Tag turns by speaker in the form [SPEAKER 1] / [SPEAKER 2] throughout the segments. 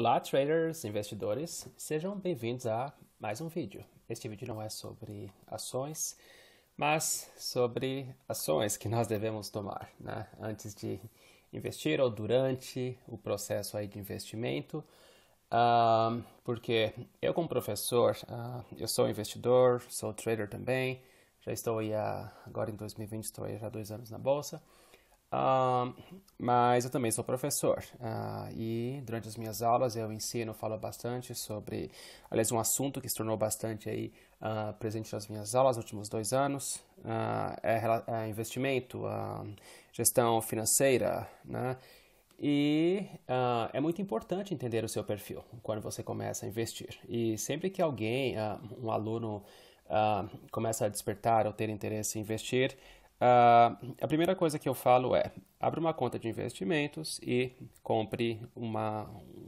[SPEAKER 1] Olá, traders, investidores, sejam bem-vindos a mais um vídeo. Este vídeo não é sobre ações, mas sobre ações que nós devemos tomar né? antes de investir ou durante o processo aí de investimento. porque eu, como professor, uh, eu sou investidor, sou trader também, já estou aí há, agora em 2020, estou aí já há dois anos na Bolsa. Uh, mas eu também sou professor uh, e durante as minhas aulas eu ensino, falo bastante sobre, aliás, um assunto que se tornou bastante aí uh, presente nas minhas aulas nos últimos dois anos é, é, investimento, gestão financeira, né? E é muito importante entender o seu perfil quando você começa a investir. E sempre que alguém, um aluno, começa a despertar ou ter interesse em investir, ah, a primeira coisa que eu falo é: abra uma conta de investimentos e compre uma,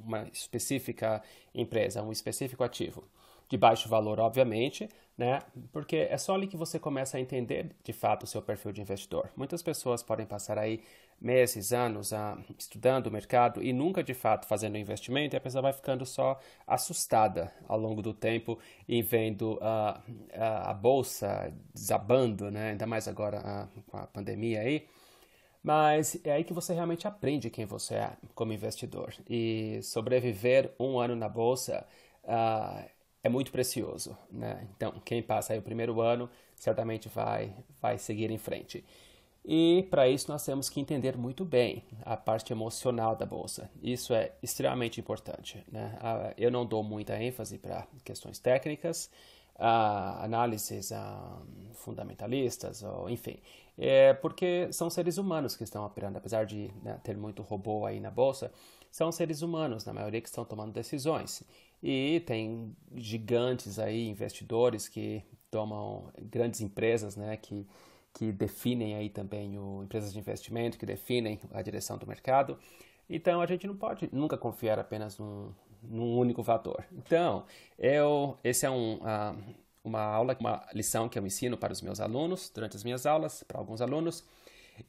[SPEAKER 1] uma específica empresa, um específico ativo de baixo valor, obviamente, né? Porque é só ali que você começa a entender de fato o seu perfil de investidor. Muitas pessoas podem passar aí meses, anos ah, estudando o mercado e nunca de fato fazendo investimento, e a pessoa vai ficando só assustada ao longo do tempo e vendo ah, ah a bolsa desabando, né? Ainda mais agora ah, com a pandemia aí. Mas é aí que você realmente aprende quem você é como investidor. E sobreviver um ano na bolsa Uh, é muito precioso, né? Então, quem passa aí o primeiro ano certamente vai vai seguir em frente. E para isso nós temos que entender muito bem a parte emocional da bolsa. Isso é extremamente importante, né? Ah, eu não dou muita ênfase para questões técnicas, análises ah, fundamentalistas, ou enfim, é porque são seres humanos que estão operando, apesar de né, ter muito robô aí na bolsa são seres humanos, na maioria que estão tomando decisões. E tem gigantes aí, investidores que tomam grandes empresas, né, que, que definem aí também o, empresas de investimento, que definem a direção do mercado. Então a gente não pode nunca confiar apenas num, num único fator. Então, eu, esse é um, uh, uma aula, uma lição que eu ensino para os meus alunos, durante as minhas aulas, para alguns alunos.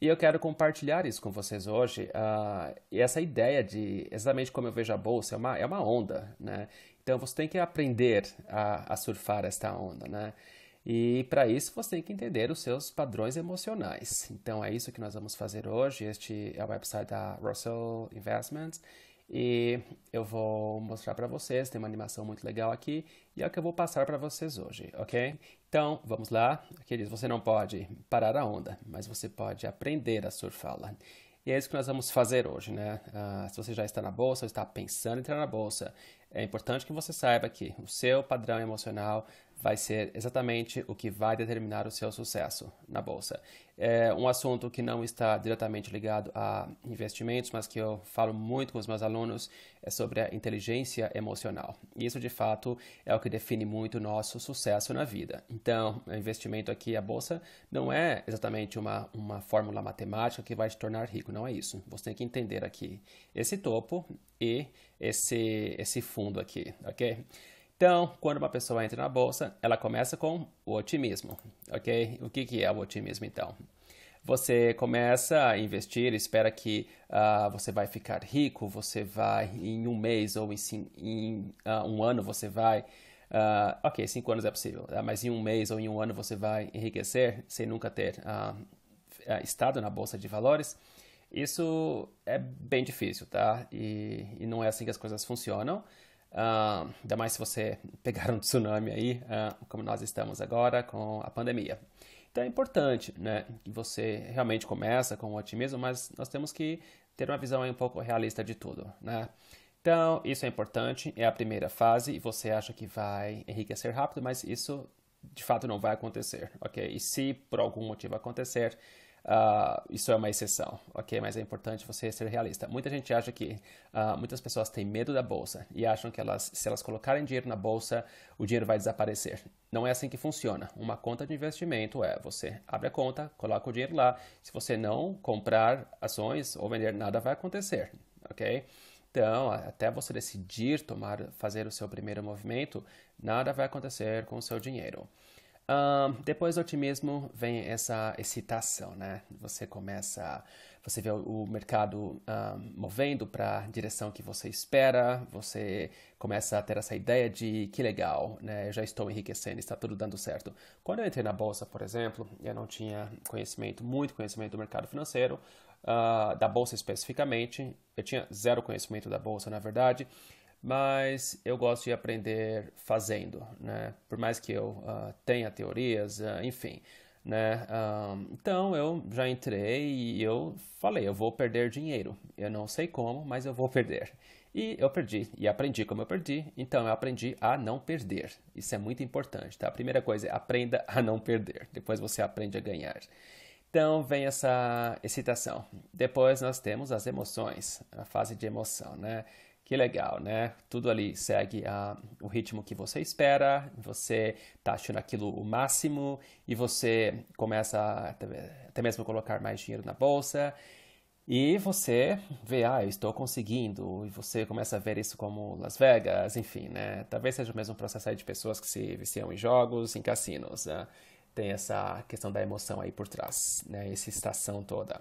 [SPEAKER 1] E eu quero compartilhar isso com vocês hoje. Uh, e essa ideia de exatamente como eu vejo a bolsa é uma, é uma onda, né? Então você tem que aprender a, a surfar esta onda, né? E para isso você tem que entender os seus padrões emocionais. Então é isso que nós vamos fazer hoje. Este é o website da Russell Investments e eu vou mostrar para vocês, tem uma animação muito legal aqui e é o que eu vou passar para vocês hoje, ok? Então, vamos lá. queridos. você não pode parar a onda, mas você pode aprender a surfá-la. E é isso que nós vamos fazer hoje, né? Uh, se você já está na bolsa ou está pensando em entrar na bolsa, é importante que você saiba que o seu padrão emocional vai ser exatamente o que vai determinar o seu sucesso na bolsa. É um assunto que não está diretamente ligado a investimentos, mas que eu falo muito com os meus alunos é sobre a inteligência emocional. isso de fato é o que define muito o nosso sucesso na vida. Então, o investimento aqui a bolsa não é exatamente uma uma fórmula matemática que vai te tornar rico, não é isso. Você tem que entender aqui esse topo e esse esse fundo aqui, OK? Então, quando uma pessoa entra na bolsa, ela começa com o otimismo, ok? O que, que é o otimismo então? Você começa a investir, espera que uh, você vai ficar rico, você vai em um mês ou em, em uh, um ano você vai Uh, ok, cinco anos é possível, mas em um mês ou em um ano você vai enriquecer sem nunca ter uh, estado na bolsa de valores. Isso é bem difícil, tá? E, e não é assim que as coisas funcionam. Uh, ainda mais se você pegar um tsunami aí, uh, como nós estamos agora com a pandemia. Então é importante né, que você realmente começa com otimismo, mas nós temos que ter uma visão um pouco realista de tudo. Né? Então, isso é importante, é a primeira fase e você acha que vai enriquecer rápido, mas isso de fato não vai acontecer, ok? E se por algum motivo acontecer, uh, isso é uma exceção, ok? Mas é importante você ser realista. Muita gente acha que uh, muitas pessoas têm medo da bolsa e acham que elas, se elas colocarem dinheiro na bolsa, o dinheiro vai desaparecer. Não é assim que funciona. Uma conta de investimento é você abre a conta, coloca o dinheiro lá. Se você não comprar ações ou vender nada, vai acontecer, ok? Então, até você decidir tomar, fazer o seu primeiro movimento, nada vai acontecer com o seu dinheiro. Um, depois do otimismo vem essa excitação, né? Você começa, você vê o mercado um, movendo para a direção que você espera, você começa a ter essa ideia de que legal, né? Eu já estou enriquecendo, está tudo dando certo. Quando eu entrei na bolsa, por exemplo, eu não tinha conhecimento, muito conhecimento do mercado financeiro, uh, da bolsa especificamente, eu tinha zero conhecimento da bolsa, na verdade mas eu gosto de aprender fazendo, né? Por mais que eu uh, tenha teorias, uh, enfim, né? Um, ah, então eu já entrei e eu falei, eu vou perder dinheiro. Eu não sei como, mas eu vou perder. E eu perdi e aprendi como eu perdi. Então eu aprendi a não perder. Isso é muito importante, tá? A primeira coisa é aprenda a não perder. Depois você aprende a ganhar. Então vem essa excitação. Depois nós temos as emoções, a fase de emoção, né? Que legal, né? Tudo ali segue uh, o ritmo que você espera, você tá achando aquilo o máximo e você começa a, até mesmo a colocar mais dinheiro na bolsa e você vê, ah, eu estou conseguindo, e você começa a ver isso como Las Vegas, enfim, né? Talvez seja o mesmo processo aí de pessoas que se viciam em jogos, em cassinos, né? Tem essa questão da emoção aí por trás, né? Essa estação toda.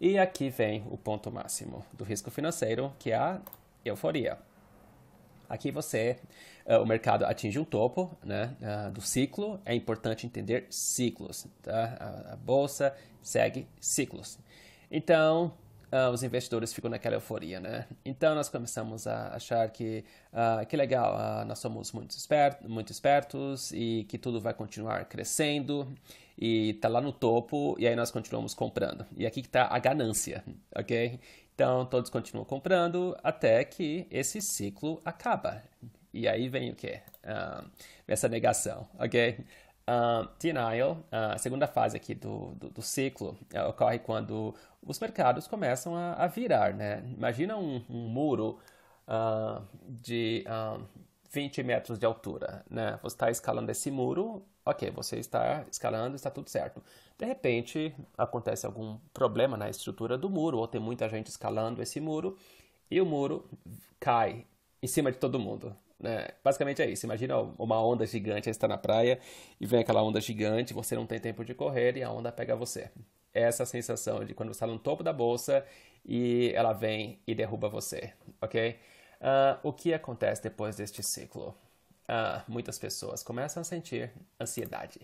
[SPEAKER 1] E aqui vem o ponto máximo do risco financeiro, que é a euforia. Aqui você, eh, o mercado atinge um topo né, ah, do ciclo, é importante entender ciclos. Tá? A bolsa segue ciclos. Então, Uh, os investidores ficam naquela euforia, né? Então nós começamos a achar que uh, que legal, uh, nós somos muito, esperto, muito espertos e que tudo vai continuar crescendo e tá lá no topo e aí nós continuamos comprando. E aqui que tá a ganância, ok? Então todos continuam comprando até que esse ciclo acaba. E aí vem o quê? Um, essa negação, ok? Um, denial, a segunda fase aqui do, do, do ciclo, eh, ocorre quando os mercados começam a, a virar, né? Imagina um, um muro uh, de... Um, 20 metros de altura, né? Você está escalando esse muro, ok, você está escalando, está tudo certo. De repente, acontece algum problema na estrutura do muro, ou tem muita gente escalando esse muro, e o muro cai em cima de todo mundo. Né? Basicamente é isso. Imagina uma onda gigante, você está na praia e vem aquela onda gigante, você não tem tempo de correr e a onda pega você. Essa sensação de quando você está no topo da bolsa e ela vem e derruba você, ok? Uh, o que acontece depois deste ciclo? Uh, muitas pessoas começam a sentir ansiedade.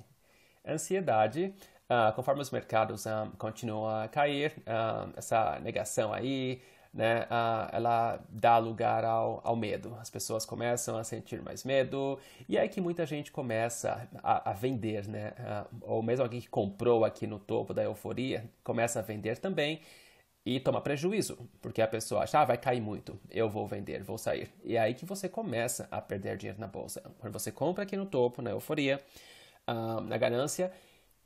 [SPEAKER 1] Ansiedade, uh, conforme os mercados um, continuam a cair, essa negação aí, né, ela dá lugar ao, ao, medo. As pessoas começam a sentir mais medo e é que muita gente começa a, a vender, né? ou mesmo alguém que comprou aqui no topo da euforia começa a vender também e toma prejuízo, porque a pessoa acha, ah, vai cair muito, eu vou vender, vou sair. E é aí que você começa a perder dinheiro na bolsa. Quando você compra aqui no topo, na euforia, uh, na ganância,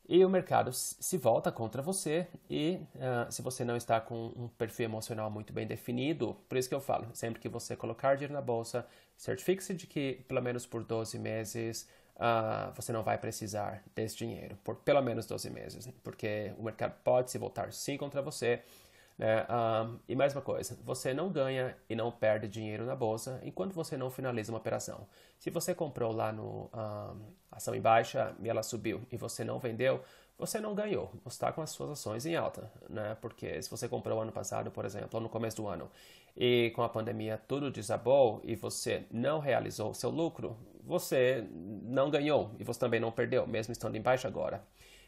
[SPEAKER 1] e o mercado se volta contra você e uh, se você não está com um perfil emocional muito bem definido, por isso que eu falo, sempre que você colocar dinheiro na bolsa, certifique-se de que pelo menos por 12 meses uh, você não vai precisar desse dinheiro, por pelo menos 12 meses, porque o mercado pode se voltar sim contra você um, é, e mais uma coisa, você não ganha e não perde dinheiro na bolsa enquanto você não finaliza uma operação. Se você comprou lá no um, ação em baixa e ela subiu e você não vendeu, você não ganhou, você está com as suas ações em alta, né? Porque se você comprou ano passado, por exemplo, ou no começo do ano, e com a pandemia tudo desabou e você não realizou o seu lucro, você não ganhou e você também não perdeu, mesmo estando em baixa agora.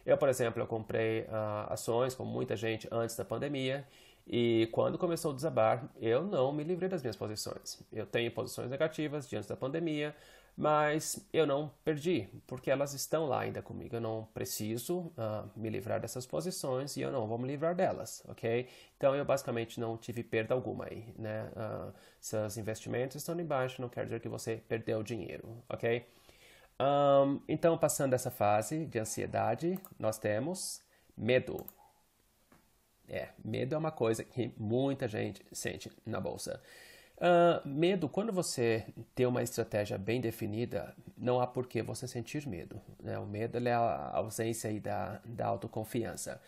[SPEAKER 1] Eu, por exemplo, eu comprei uh, ações com muita gente antes da pandemia e quando começou o desabar, eu não me livrei das minhas posições. Eu tenho posições negativas diante da pandemia, mas eu não perdi, porque elas estão lá ainda comigo. Eu não preciso uh, me livrar dessas posições e eu não vou me livrar delas, ok? Então eu basicamente não tive perda alguma aí, né? Uh, seus investimentos estão embaixo, não quer dizer que você perdeu dinheiro, ok? Um, então, passando essa fase de ansiedade, nós temos medo. É, medo é uma coisa que muita gente sente na bolsa. Uh, medo, quando você tem uma estratégia bem definida, não há por que você sentir medo. Né? O medo é a ausência da, da autoconfiança.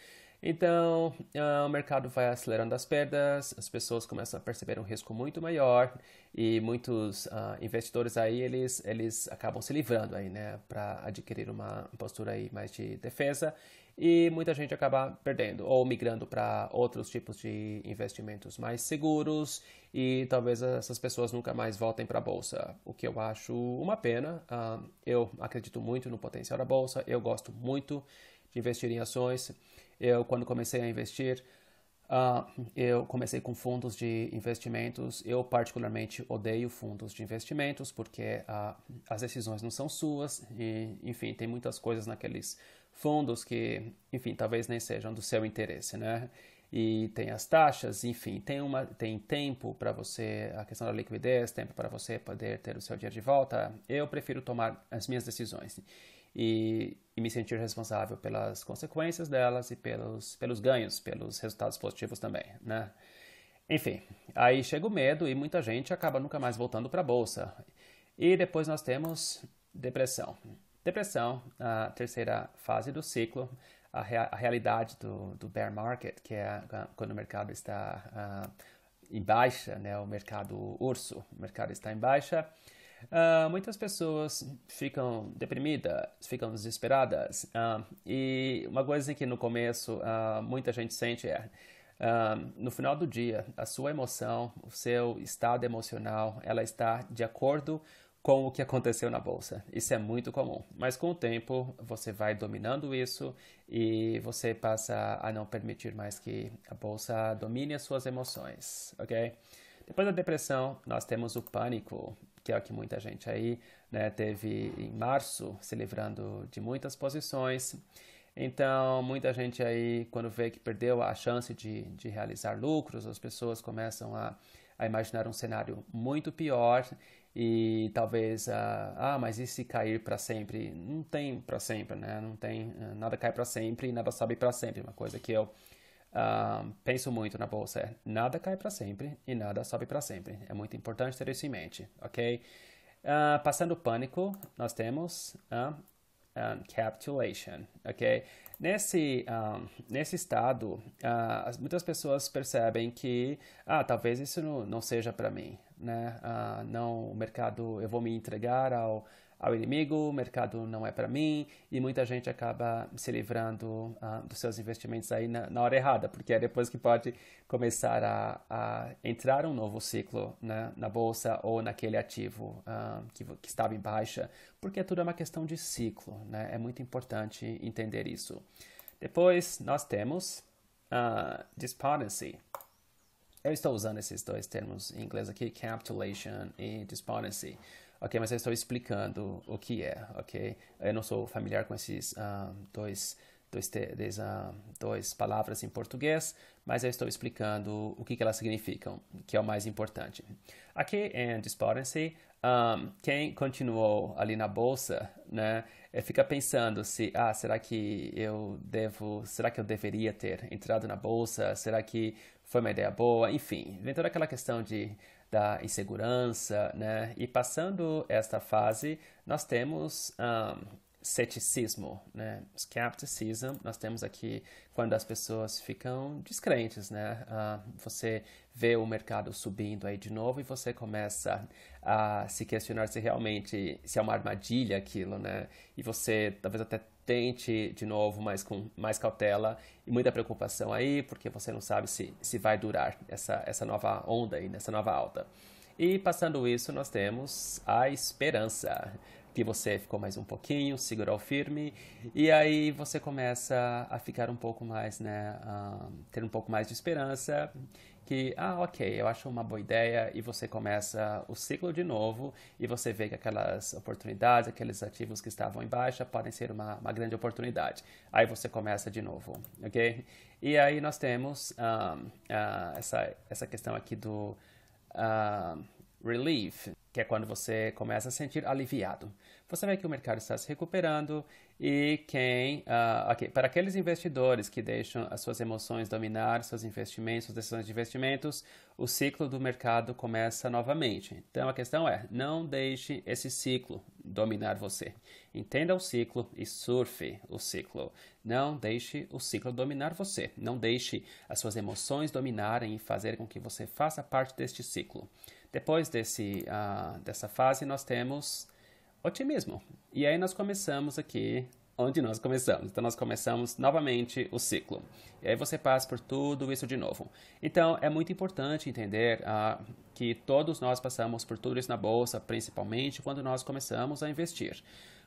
[SPEAKER 1] Então, ah, o mercado vai acelerando as perdas, as pessoas começam a perceber um risco muito maior e muitos uh, investidores aí, eles, eles acabam se livrando aí, né, para adquirir uma postura aí mais de defesa e muita gente acaba perdendo ou migrando para outros tipos de investimentos mais seguros e talvez essas pessoas nunca mais voltem para a bolsa, o que eu acho uma pena. Uh, eu acredito muito no potencial da bolsa, eu gosto muito de investir em ações. Eu, quando comecei a investir, uh, eu comecei com fundos de investimentos. Eu, particularmente, odeio fundos de investimentos porque uh, as decisões não são suas e, enfim, tem muitas coisas naqueles fundos que, enfim, talvez nem sejam do seu interesse, né? E tem as taxas, enfim, tem, uma, tem tempo para você, a questão da liquidez, tempo para você poder ter o seu dinheiro de volta. Eu prefiro tomar as minhas decisões e, e me sentir responsável pelas consequências delas e pelos, pelos ganhos, pelos resultados positivos também, né? Enfim, aí chega o medo e muita gente acaba nunca mais voltando para a bolsa. E depois nós temos depressão. Depressão, a terceira fase do ciclo, a, rea a realidade do, do, bear market, que é quando o mercado está uh, em baixa, né? o mercado urso, o mercado está em baixa. Uh, muitas pessoas ficam deprimidas, ficam desesperadas. Uh, e uma coisa que no começo uh, muita gente sente é: no final do dia, a sua emoção, o seu estado emocional, ela está de acordo com o que aconteceu na bolsa. Isso é muito comum. Mas com o tempo, você vai dominando isso e você passa a não permitir mais que a bolsa domine as suas emoções, ok? Depois da depressão, nós temos o pânico que é o que muita gente aí né, teve em março, se livrando de muitas posições. Então, muita gente aí, quando vê que perdeu a chance de, de realizar lucros, as pessoas começam a, a imaginar um cenário muito pior e talvez, ah, ah mas e se cair para sempre? Não tem para sempre, né? Não tem, ah, nada cai para sempre e nada sobe para sempre, uma coisa que eu Uh, penso muito na bolsa. É, nada cai para sempre e nada sobe para sempre. É muito importante ter isso em mente, ok? Uh, passando o pânico, nós temos uh, um, capitulation, ok? Nesse, um, ah, nesse estado, uh, muitas pessoas percebem que, ah, talvez isso não, não seja para mim, né? Uh, não, o mercado, eu vou me entregar ao, ao inimigo, o mercado não é para mim, e muita gente acaba se livrando uh, dos seus investimentos aí na, na, hora errada, porque é depois que pode começar a, a entrar um novo ciclo né, na bolsa ou naquele ativo uh, que, que, estava em baixa, porque tudo é uma questão de ciclo, né? é muito importante entender isso. Depois nós temos uh, Eu estou usando esses dois termos em inglês aqui, capitulation e despondency. Ok, mas eu estou explicando o que é, ok? Eu não sou familiar com esses uh, dois, dois, dois, uh, ah, dois palavras em português, mas eu estou explicando o que, que elas significam, que é o mais importante. Aqui em Disparency, um, quem continuou ali na bolsa, né, eh, fica pensando se, ah, será que eu devo, será que eu deveria ter entrado na bolsa? Será que foi uma ideia boa? Enfim, vem toda aquela questão de da insegurança, né? E passando esta fase, nós temos um, ceticismo, né? Skepticism, nós temos aqui quando as pessoas ficam descrentes, né? Uh, você vê o mercado subindo aí de novo e você começa a se questionar se realmente se é uma armadilha aquilo, né? E você talvez até tente de novo, mas com mais cautela e muita preocupação aí, porque você não sabe se, se vai durar essa, essa nova onda aí, nessa nova alta. E passando isso, nós temos a esperança que você ficou mais um pouquinho, segurou firme, e aí você começa a ficar um pouco mais, né, a ter um pouco mais de esperança que, ah, ok, eu acho uma boa ideia, e você começa o ciclo de novo, e você vê que aquelas oportunidades, aqueles ativos que estavam em baixa podem ser uma, uma grande oportunidade. Aí você começa de novo, ok? E aí nós temos um, uh, ah, essa, essa questão aqui do uh, relief, que é quando você começa a sentir aliviado. Você vê que o mercado está se recuperando e quem, uh, okay, para aqueles investidores que deixam as suas emoções dominar seus investimentos, suas decisões de investimentos, o ciclo do mercado começa novamente. Então a questão é: não deixe esse ciclo dominar você. Entenda o ciclo e surfe o ciclo. Não deixe o ciclo dominar você. Não deixe as suas emoções dominarem e fazer com que você faça parte deste ciclo. Depois desse, uh, dessa fase, nós temos otimismo. E aí nós começamos aqui onde nós começamos. Então nós começamos novamente o ciclo. E aí você passa por tudo isso de novo. Então é muito importante entender ah, que todos nós passamos por tudo isso na bolsa, principalmente quando nós começamos a investir.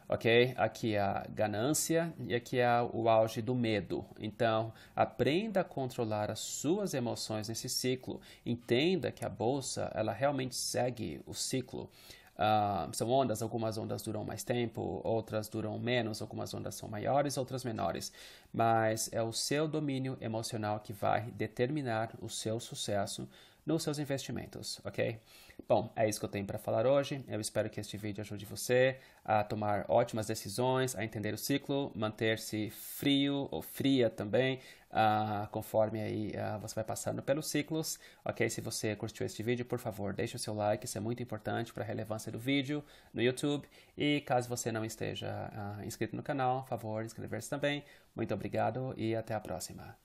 [SPEAKER 1] Ok? Aqui é a ganância e aqui é o auge do medo. Então, aprenda a controlar as suas emoções nesse ciclo. Entenda que a bolsa, ela realmente segue o ciclo. Uh, são ondas, algumas ondas duram mais tempo, outras duram menos, algumas ondas são maiores, outras menores. Mas é o seu domínio emocional que vai determinar o seu sucesso nos seus investimentos, ok? Bom, é isso que eu tenho para falar hoje. Eu espero que este vídeo ajude você a tomar ótimas decisões, a entender o ciclo, manter-se frio ou fria também, uh, conforme aí uh, você vai passando pelos ciclos, ok? Se você curtiu este vídeo, por favor, deixe o seu like, isso é muito importante para a relevância do vídeo no YouTube. E caso você não esteja uh, inscrito no canal, favor, inscrever-se também. Muito obrigado e até a próxima.